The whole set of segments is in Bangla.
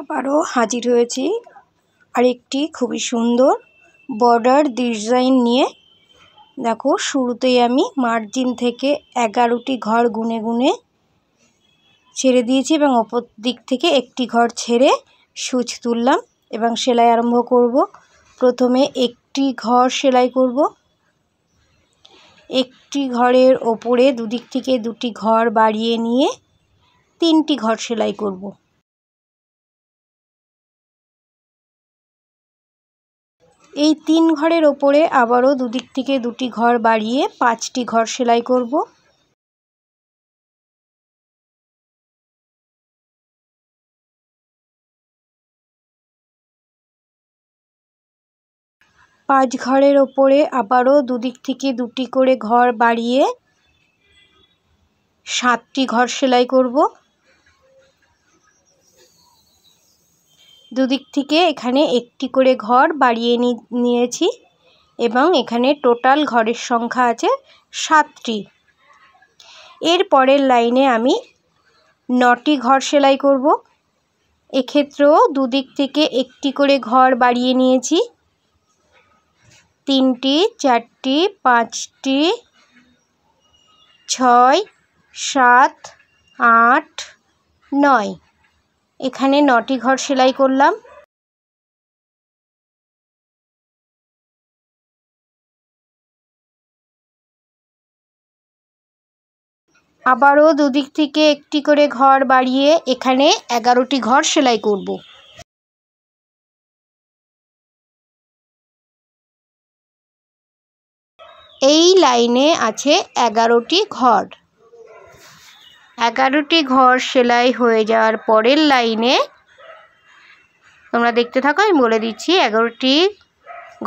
আবারও হাজির হয়েছি আরেকটি খুবই সুন্দর বর্ডার ডিজাইন নিয়ে দেখো শুরুতেই আমি মার্জিন থেকে এগারোটি ঘর গুনে গুনে ছেড়ে দিয়েছি এবং অপর দিক থেকে একটি ঘর ছেড়ে সুচ তুললাম এবং সেলাই আরম্ভ করব প্রথমে একটি ঘর সেলাই করব একটি ঘরের ওপরে দুদিক থেকে দুটি ঘর বাড়িয়ে নিয়ে তিনটি ঘর সেলাই করব এই তিন ঘরের ওপরে আবারও দুদিক থেকে দুটি ঘর বাড়িয়ে পাঁচটি ঘর সেলাই করব পাঁচ ঘরের ওপরে আবারও দুদিক থেকে দুটি করে ঘর বাড়িয়ে সাতটি ঘর সেলাই করব দুদিক থেকে এখানে একটি করে ঘর বাড়িয়ে নিয়েছি এবং এখানে টোটাল ঘরের সংখ্যা আছে সাতটি এর পরের লাইনে আমি নটি ঘর সেলাই করব এক্ষেত্রেও দুদিক থেকে একটি করে ঘর বাড়িয়ে নিয়েছি তিনটি চারটি পাঁচটি ছয় সাত আট নয় এখানে নটি ঘর সেলাই করলাম আবারও দুদিক থেকে একটি করে ঘর বাড়িয়ে এখানে এগারোটি ঘর সেলাই করব এই লাইনে আছে এগারোটি ঘর এগারোটি ঘর সেলাই হয়ে যাওয়ার পরের লাইনে তোমরা দেখতে থাকো আমি বলে দিচ্ছি এগারোটি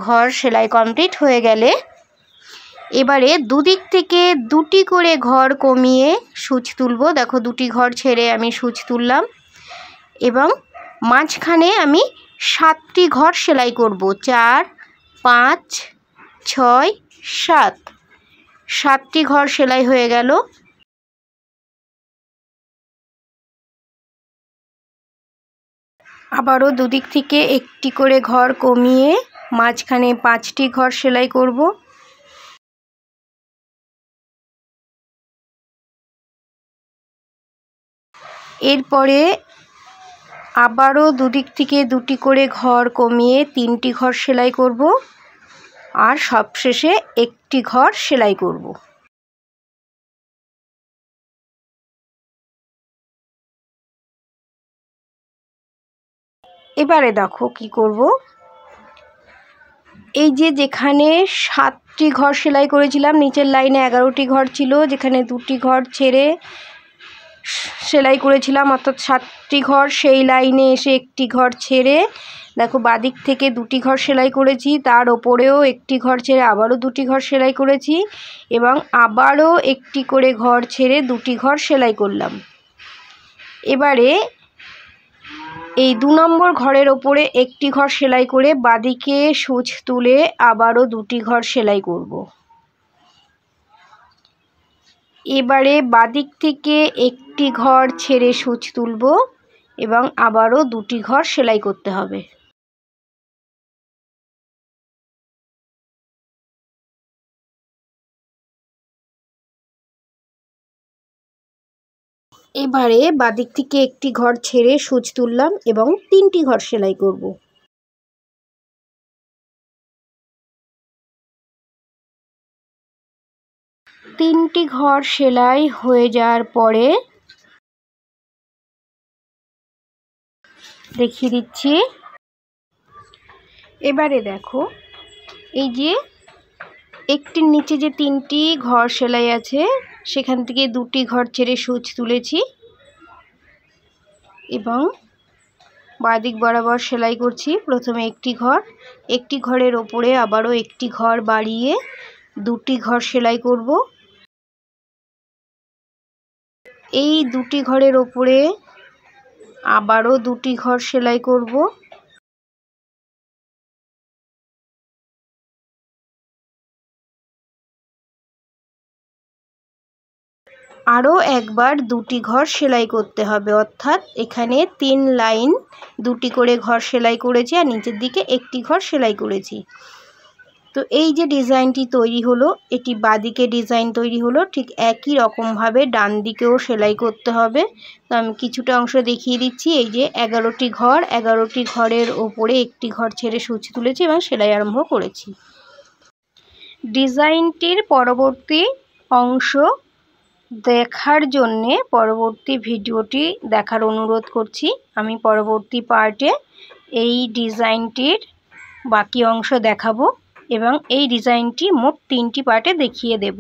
ঘর সেলাই কমপ্লিট হয়ে গেলে এবারে দুদিক থেকে দুটি করে ঘর কমিয়ে সূচ তুলব দেখো দুটি ঘর ছেড়ে আমি সূচ তুললাম এবং মাঝখানে আমি সাতটি ঘর সেলাই করব চার পাঁচ ছয় সাত সাতটি ঘর সেলাই হয়ে গেল আবারও দুদিক থেকে একটি করে ঘর কমিয়ে মাঝখানে পাঁচটি ঘর সেলাই করব এরপরে আবারও দুদিক থেকে দুটি করে ঘর কমিয়ে তিনটি ঘর সেলাই করব আর সবশেষে একটি ঘর সেলাই করব এবারে দেখো কি করব এই যে যেখানে সাতটি ঘর সেলাই করেছিলাম নিচের লাইনে এগারোটি ঘর ছিল যেখানে দুটি ঘর ছেড়ে সেলাই করেছিলাম অর্থাৎ সাতটি ঘর সেই লাইনে এসে একটি ঘর ছেড়ে দেখো বাদিক থেকে দুটি ঘর সেলাই করেছি তার ওপরেও একটি ঘর ছেড়ে আবারও দুটি ঘর সেলাই করেছি এবং আবারও একটি করে ঘর ছেড়ে দুটি ঘর সেলাই করলাম এবারে এই দু নম্বর ঘরের ওপরে একটি ঘর সেলাই করে বাদিকে সূচ তুলে আবারও দুটি ঘর সেলাই করব এবারে বাদিক থেকে একটি ঘর ছেড়ে সূচ তুলব এবং আবারও দুটি ঘর সেলাই করতে হবে এবারে বাদিক থেকে একটি ঘর ছেড়ে সূচ তুললাম এবং তিনটি ঘর সেলাই করব তিনটি ঘর সেলাই হয়ে যাওয়ার পরে দেখিয়ে দিচ্ছি এবারে দেখো এই যে একটির নিচে যে তিনটি ঘর সেলাই আছে সেখান থেকে দুটি ঘর ছেড়ে সূচ তুলেছি এবং বাঁদিক বরাবর সেলাই করছি প্রথমে একটি ঘর একটি ঘরের ওপরে আবারও একটি ঘর বাড়িয়ে দুটি ঘর সেলাই করব এই দুটি ঘরের ওপরে আবারও দুটি ঘর সেলাই করব আরও একবার দুটি ঘর সেলাই করতে হবে অর্থাৎ এখানে তিন লাইন দুটি করে ঘর সেলাই করেছি আর নিচের দিকে একটি ঘর সেলাই করেছি তো এই যে ডিজাইনটি তৈরি হলো এটি বাদিকে ডিজাইন তৈরি হলো ঠিক একই রকমভাবে ডান দিকেও সেলাই করতে হবে তো আমি কিছুটা অংশ দেখিয়ে দিচ্ছি এই যে এগারোটি ঘর এগারোটি ঘরের ওপরে একটি ঘর ছেড়ে সূচি তুলেছি এবং সেলাই আরম্ভ করেছি ডিজাইনটির পরবর্তী অংশ দেখার জন্যে পরবর্তী ভিডিওটি দেখার অনুরোধ করছি আমি পরবর্তী পার্টে এই ডিজাইনটির বাকি অংশ দেখাবো এবং এই ডিজাইনটি মোট তিনটি পার্টে দেখিয়ে দেব